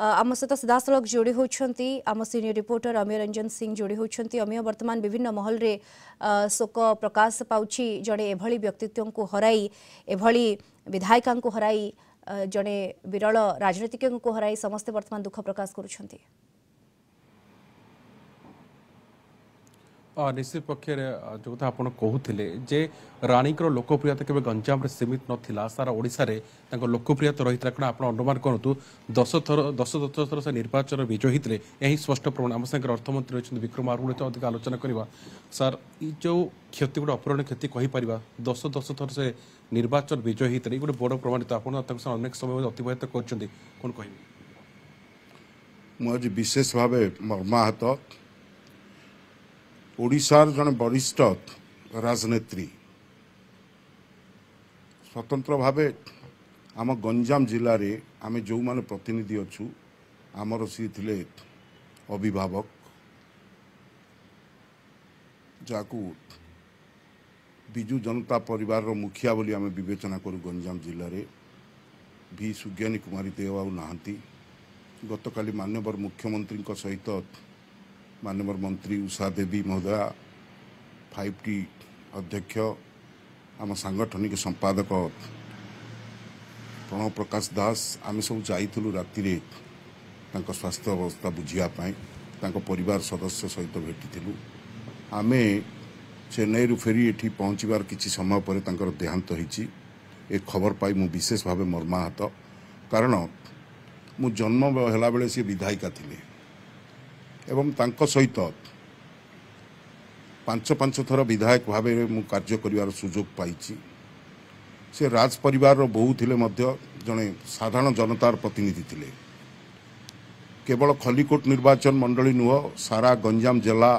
आम सहित सीधासल जोड़ी होती आम सिनियर रिपोर्टर अमीय रंजन सिंह जोड़ी होती अमीय बर्तमान विभिन्न महल रे शोक प्रकाश पाउछि जड़े एभली व्यक्तित्व को हराई एभली विधायिका को हराई जड़े विरल राजनीतिज्ञ को हर समस्ते बर्तमान दुख प्रकाश करुंट ନିଶ୍ଚିତ ପକ୍ଷରେ ଯେଉଁଥା ଆପଣ କହୁଥିଲେ ଯେ ରାଣୀଙ୍କର ଲୋକପ୍ରିୟତା କେବେ ଗଞ୍ଜାମରେ ସୀମିତ ନଥିଲା ସାରା ଓଡ଼ିଶାରେ ତାଙ୍କ ଲୋକପ୍ରିୟତା ରହିଥିଲା କାରଣ ଆପଣ ଅନୁମାନ କରନ୍ତୁ ଦଶ ଥର ଦଶ ଦଶ ଥର ସେ ନିର୍ବାଚନରେ ବିଜୟ ହେଇଥିଲେ ଏହି ସ୍ପଷ୍ଟ ପ୍ରମାଣ ଆମ ସାଙ୍ଗରେ ଅର୍ଥମନ୍ତ୍ରୀ ରହିଛନ୍ତି ବିକ୍ରମ ଆରକୁ ମଧ୍ୟ ଅଧିକ ଆଲୋଚନା କରିବା ସାର୍ ଏଇ ଯେଉଁ କ୍ଷତି ଗୋଟେ ଅପୂରଣ କ୍ଷତି କହିପାରିବା ଦଶ ଦଶ ଥର ସେ ନିର୍ବାଚନ ବିଜୟ ହେଇଥିଲେ ଗୋଟେ ବଡ଼ ପ୍ରମାଣିତ ଆପଣ ତାଙ୍କ ସାଙ୍ଗେ ଅନେକ ସମୟ ଅତିବାହିତ କରିଛନ୍ତି କ'ଣ କହିବି ମୁଁ ଆଜି ବିଶେଷ ଭାବେ ମର୍ମାହତ ଓଡ଼ିଶାର ଜଣେ ବରିଷ୍ଠ ରାଜନେତ୍ରୀ ସ୍ୱତନ୍ତ୍ର ଭାବେ ଆମ ଗଞ୍ଜାମ ଜିଲ୍ଲାରେ ଆମେ ଯେଉଁମାନେ ପ୍ରତିନିଧି ଅଛୁ ଆମର ସିଏ ଥିଲେ ଅଭିଭାବକ ଯାହାକୁ ବିଜୁ ଜନତା ପରିବାରର ମୁଖିଆ ବୋଲି ଆମେ ବିବେଚନା କରୁ ଗଞ୍ଜାମ ଜିଲ୍ଲାରେ ଭି ସୁଜ୍ଞାନୀ କୁମାରୀ ଦେଓ ଆଉ ନାହାନ୍ତି ଗତକାଲି ମାନ୍ୟବର ମୁଖ୍ୟମନ୍ତ୍ରୀଙ୍କ ସହିତ माननीय मंत्री उषा देवी महोदया फाइव टी अध्यक्ष आम सांगठनिक संपादक प्रणव प्रकाश दास आम सब जाइलु राति स्वास्थ्य अवस्था बुझापी परिवार सदस्य सहित भेटिलु आमे ଚେନ୍ନାଇରୁ ଫେରି ଏଠି ପହଞ୍ଚିବାର କିଛି ସମୟ ପରେ ତାଙ୍କର ଦେହାନ୍ତ ହୋଇଛି ଏ ଖବର ପାଇ ମୁଁ ବିଶେଷ ଭାବେ ମର୍ମାହତ କାରଣ ମୁଁ ଜନ୍ମ ହେଲାବେଳେ ସିଏ ବିଧାୟିକା ଥିଲେ ଏବଂ ତାଙ୍କ ସହିତ ପାଞ୍ଚ ପାଞ୍ଚ ଥର ବିଧାୟକ ଭାବେ ମୁଁ କାର୍ଯ୍ୟ କରିବାର ସୁଯୋଗ ପାଇଛି ସେ ରାଜ ପରିବାରର ବୋହୂ ଥିଲେ ମଧ୍ୟ ଜଣେ ସାଧାରଣ ଜନତାର ପ୍ରତିନିଧି ଥିଲେ କେବଳ ଖଲିକୋଟ ନିର୍ବାଚନ ମଣ୍ଡଳୀ ନୁହଁ ସାରା ଗଞ୍ଜାମ ଜିଲ୍ଲା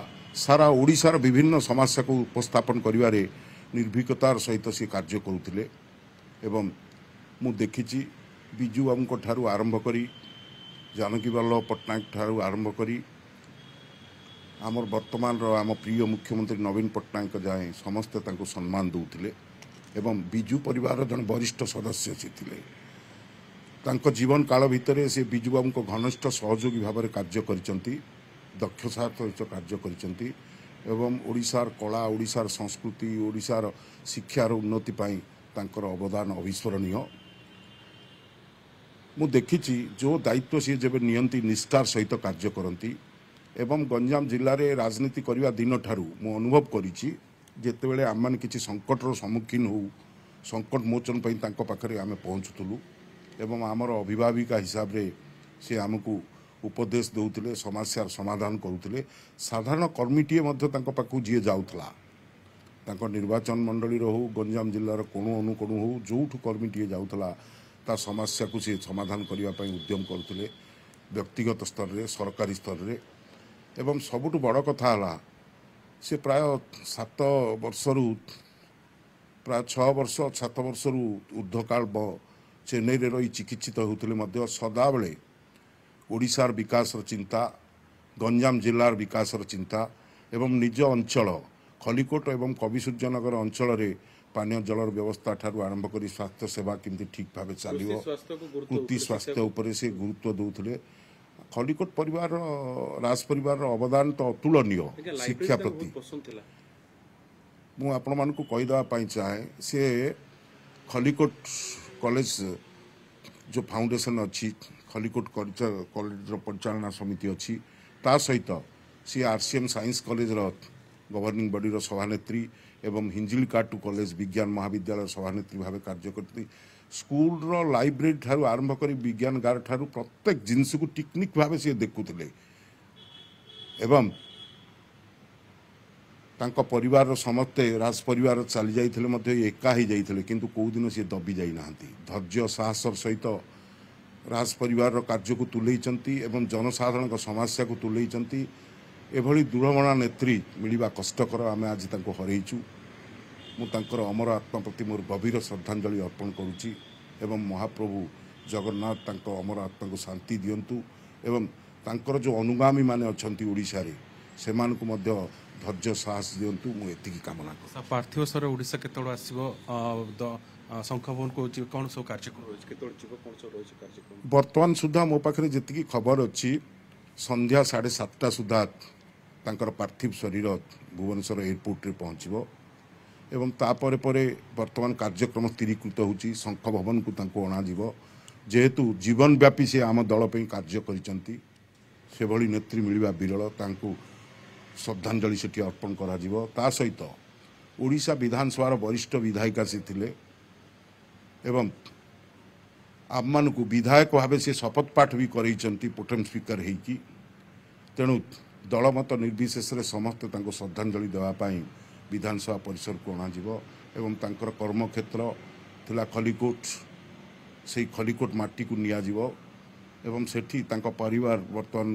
ସାରା ଓଡ଼ିଶାର ବିଭିନ୍ନ ସମସ୍ୟାକୁ ଉପସ୍ଥାପନ କରିବାରେ ନିର୍ଭୀକତାର ସହିତ ସେ କାର୍ଯ୍ୟ କରୁଥିଲେ ଏବଂ ମୁଁ ଦେଖିଛି ବିଜୁ ବାବୁଙ୍କ ଠାରୁ ଆରମ୍ଭ କରି ଜାନକୀ ବଲ୍ଲଭ ପଟ୍ଟନାୟକ ଠାରୁ ଆରମ୍ଭ କରି আমার বর্তমানর আম প্রিয় মুখ্যমন্ত্রী নবীন পট্টনাক যায় সমস্তে তাঁকু সম্মান দেউলে এবং বিজু পরিবার জন বরিষ্ঠ সদস্য সে লে তাঁক জীবনকাল ভিতরে সে বিজুবাবুঙ্ ঘনিষ্ঠ সহযোগী ভাবে কার্য করেছেন দক্ষতার সহিত কার্য করেছেন এবং ওড়িশার কলা ওড়িশার সংস্কৃতি ওড়িশার শিক্ষার উন্নতি পাই তাঁকর অবদান অবিস্মরণীয় মু দেখিছি যে দায়িত্ব সি যে নিয়ন্তি নিষ্ঠার সহিত কার্য করতে ଏବଂ ଗଞ୍ଜାମ ଜିଲ୍ଲାରେ ରାଜନୀତି କରିବା ଦିନଠାରୁ ମୁଁ ଅନୁଭବ କରିଛି ଯେତେବେଳେ ଆମମାନେ କିଛି ସଙ୍କଟର ସମ୍ମୁଖୀନ ହେଉ ସଙ୍କଟ ମୋଚନ ପାଇଁ ତାଙ୍କ ପାଖରେ ଆମେ ପହଞ୍ଚୁଥିଲୁ ଏବଂ ଆମର ଅଭିଭାବିକା ହିସାବରେ ସେ ଆମକୁ ଉପଦେଶ ଦେଉଥିଲେ ସମସ୍ୟାର ସମାଧାନ କରୁଥିଲେ ସାଧାରଣ କର୍ମୀଟିଏ ମଧ୍ୟ ତାଙ୍କ ପାଖକୁ ଯିଏ ଯାଉଥିଲା ତାଙ୍କ ନିର୍ବାଚନ ମଣ୍ଡଳୀର ହେଉ ଗଞ୍ଜାମ ଜିଲ୍ଲାର କୋଣୁ ଅନୁକୋଣୁ ହେଉ ଯେଉଁଠୁ କର୍ମୀଟିଏ ଯାଉଥିଲା ତା ସମସ୍ୟାକୁ ସେ ସମାଧାନ କରିବା ପାଇଁ ଉଦ୍ୟମ କରୁଥିଲେ ବ୍ୟକ୍ତିଗତ ସ୍ତରରେ ସରକାରୀ ସ୍ତରରେ ଏବଂ ସବୁଠୁ ବଡ଼ କଥା ହେଲା ସେ ପ୍ରାୟ ସାତ ବର୍ଷରୁ ପ୍ରାୟ ଛଅ ବର୍ଷ ସାତ ବର୍ଷରୁ ଉର୍ଦ୍ଧକାଳ୍ପ ଚେନ୍ନାଇରେ ରହି ଚିକିତ୍ସିତ ହେଉଥିଲେ ମଧ୍ୟ ସଦାବେଳେ ଓଡ଼ିଶାର ବିକାଶର ଚିନ୍ତା ଗଞ୍ଜାମ ଜିଲ୍ଲାର ବିକାଶର ଚିନ୍ତା ଏବଂ ନିଜ ଅଞ୍ଚଳ ଖଲିକୋଟ ଏବଂ କବି ସୂର୍ଯ୍ୟନଗର ଅଞ୍ଚଳରେ ପାନୀୟ ଜଳର ବ୍ୟବସ୍ଥା ଠାରୁ ଆରମ୍ଭ କରି ସ୍ୱାସ୍ଥ୍ୟ ସେବା କେମିତି ଠିକ୍ ଭାବେ ଚାଲିବ କୃତି ସ୍ୱାସ୍ଥ୍ୟ ଉପରେ ସେ ଗୁରୁତ୍ୱ ଦେଉଥିଲେ ଖଲିକୋଟ ପରିବାର ରାଜ ପରିବାରର ଅବଦାନ ତ ଅତୁଳନୀୟ ଶିକ୍ଷା ପ୍ରତି ମୁଁ ଆପଣମାନଙ୍କୁ କହିଦେବା ପାଇଁ ଚାହେଁ ସିଏ ଖଲିକୋଟ କଲେଜ ଯେଉଁ ଫାଉଣ୍ଡେସନ୍ ଅଛି ଖଲିକୋଟ କଲେଜର ପରିଚାଳନା ସମିତି ଅଛି ତା ସହିତ ସିଏ ଆର୍ ସି ଏମ୍ ସାଇନ୍ସ କଲେଜର ଗଭର୍ଣ୍ଣିଂ ବଡ଼ିର ସଭାନେତ୍ରୀ ଏବଂ ହିଞ୍ଜିଲିକାଟୁ କଲେଜ ବିଜ୍ଞାନ ମହାବିଦ୍ୟାଳୟର ସଭାନେତ୍ରୀ ଭାବେ କାର୍ଯ୍ୟ କରିଛନ୍ତି ସ୍କୁଲର ଲାଇବ୍ରେରୀ ଠାରୁ ଆରମ୍ଭ କରି ବିଜ୍ଞାନ ଗାର ଠାରୁ ପ୍ରତ୍ୟେକ ଜିନିଷକୁ ଟିକନିକ୍ ଭାବେ ସିଏ ଦେଖୁଥିଲେ ଏବଂ ତାଙ୍କ ପରିବାରର ସମସ୍ତେ ରାଜ ପରିବାର ଚାଲି ଯାଇଥିଲେ ମଧ୍ୟ ଏକା ହୋଇଯାଇଥିଲେ କିନ୍ତୁ କେଉଁଦିନ ସିଏ ଦବି ଯାଇନାହାନ୍ତି ଧୈର୍ଯ୍ୟ ସାହସର ସହିତ ରାଜ ପରିବାରର କାର୍ଯ୍ୟକୁ ତୁଲେଇଛନ୍ତି ଏବଂ ଜନସାଧାରଣଙ୍କ ସମସ୍ୟାକୁ ତୁଲେଇଛନ୍ତି ଏଭଳି ଦୃଢ଼ମଣା ନେତ୍ରୀ ମିଳିବା କଷ୍ଟକର ଆମେ ଆଜି ତାଙ୍କୁ ହରେଇଛୁ ମୁଁ ତାଙ୍କର ଅମର ଆତ୍ମା ପ୍ରତି ମୋର ଗଭୀର ଶ୍ରଦ୍ଧାଞ୍ଜଳି ଅର୍ପଣ କରୁଛି ଏବଂ ମହାପ୍ରଭୁ ଜଗନ୍ନାଥ ତାଙ୍କ ଅମର ଆତ୍ମାକୁ ଶାନ୍ତି ଦିଅନ୍ତୁ ଏବଂ ତାଙ୍କର ଯେଉଁ ଅନୁଗାମୀମାନେ ଅଛନ୍ତି ଓଡ଼ିଶାରେ ସେମାନଙ୍କୁ ମଧ୍ୟ ଧୈର୍ଯ୍ୟ ସାହସ ଦିଅନ୍ତୁ ମୁଁ ଏତିକି କାମନା କରୁଛି ପାର୍ଥିବ ସ୍ୱର ଓଡ଼ିଶା କେତେବେଳେ ଆସିବ କହୁଛି କ'ଣ ସବୁ କାର୍ଯ୍ୟକ୍ରମ ବର୍ତ୍ତମାନ ସୁଦ୍ଧା ମୋ ପାଖରେ ଯେତିକି ଖବର ଅଛି ସନ୍ଧ୍ୟା ସାଢ଼େ ସାତଟା ସୁଦ୍ଧା ତାଙ୍କର ପାର୍ଥିବ ଶରୀର ଭୁବନେଶ୍ୱର ଏୟାରପୋର୍ଟରେ ପହଞ୍ଚିବ ଏବଂ ତାପରେ ପରେ ବର୍ତ୍ତମାନ କାର୍ଯ୍ୟକ୍ରମ ସ୍ଥିରୀକୃତ ହେଉଛି ଶଙ୍ଖ ଭବନକୁ ତାଙ୍କୁ ଅଣାଯିବ ଯେହେତୁ ଜୀବନବ୍ୟାପୀ ସେ ଆମ ଦଳ ପାଇଁ କାର୍ଯ୍ୟ କରିଛନ୍ତି ସେଭଳି ନେତ୍ରୀ ମିଳିବା ବିରଳ ତାଙ୍କୁ ଶ୍ରଦ୍ଧାଞ୍ଜଳି ସେଠି ଅର୍ପଣ କରାଯିବ ତା ସହିତ ଓଡ଼ିଶା ବିଧାନସଭାର ବରିଷ୍ଠ ବିଧାୟିକା ସେ ଥିଲେ ଏବଂ ଆମମାନଙ୍କୁ ବିଧାୟକ ଭାବେ ସେ ଶପଥ ପାଠ ବି କରେଇଛନ୍ତି ପ୍ରୋଟେମ୍ ସ୍ପିକର ହେଇକି ତେଣୁ ଦଳମତ ନିର୍ବିଶେଷରେ ସମସ୍ତେ ତାଙ୍କୁ ଶ୍ରଦ୍ଧାଞ୍ଜଳି ଦେବା ପାଇଁ ବିଧାନସଭା ପରିସରକୁ ଅଣାଯିବ ଏବଂ ତାଙ୍କର କର୍ମକ୍ଷେତ୍ର ଥିଲା ଖଲିକୋଟ ସେହି ଖଲିକୋଟ ମାଟିକୁ ନିଆଯିବ ଏବଂ ସେଠି ତାଙ୍କ ପରିବାର ବର୍ତ୍ତମାନ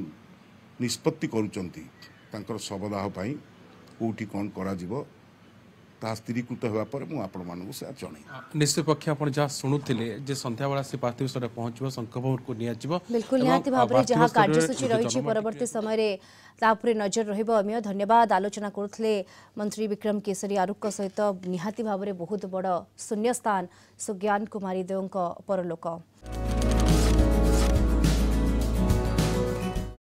ନିଷ୍ପତ୍ତି କରୁଛନ୍ତି ତାଙ୍କର ଶବଦାହ ପାଇଁ କେଉଁଠି କ'ଣ କରାଯିବ ତାହା ସ୍ଥିରୀକୃତ ହେବା ପରେ ମୁଁ ଆପଣମାନଙ୍କୁ ସେୟା ଜଣେଇବି ନିଶ୍ଚିତ ପକ୍ଷେ ଆପଣ ଯାହା ଶୁଣୁଥିଲେ ଯେ ସନ୍ଧ୍ୟାବେଳା ସେ ପାର୍ଥିବ ସ୍ତରରେ ପହଞ୍ଚିବ ଶଙ୍ଖଭବନକୁ ନିଆଯିବ ବିଲକୁଲ ନିହାତି ଭାବରେ ଯାହା କାର୍ଯ୍ୟସୂଚୀ ରହିଛି ପରବର୍ତ୍ତୀ ସମୟରେ ତା ଉପରେ ନଜର ରହିବ ଅମୀୟ ଧନ୍ୟବାଦ ଆଲୋଚନା କରୁଥିଲେ ମନ୍ତ୍ରୀ ବିକ୍ରମ କେଶରୀ ଆରୁଖଙ୍କ ସହିତ ନିହାତି ଭାବରେ ବହୁତ ବଡ଼ ଶୂନ୍ୟସ୍ଥାନ ସୁଜ୍ଞାନ କୁମାରୀ ଦେଓଙ୍କ ପରଲୋକ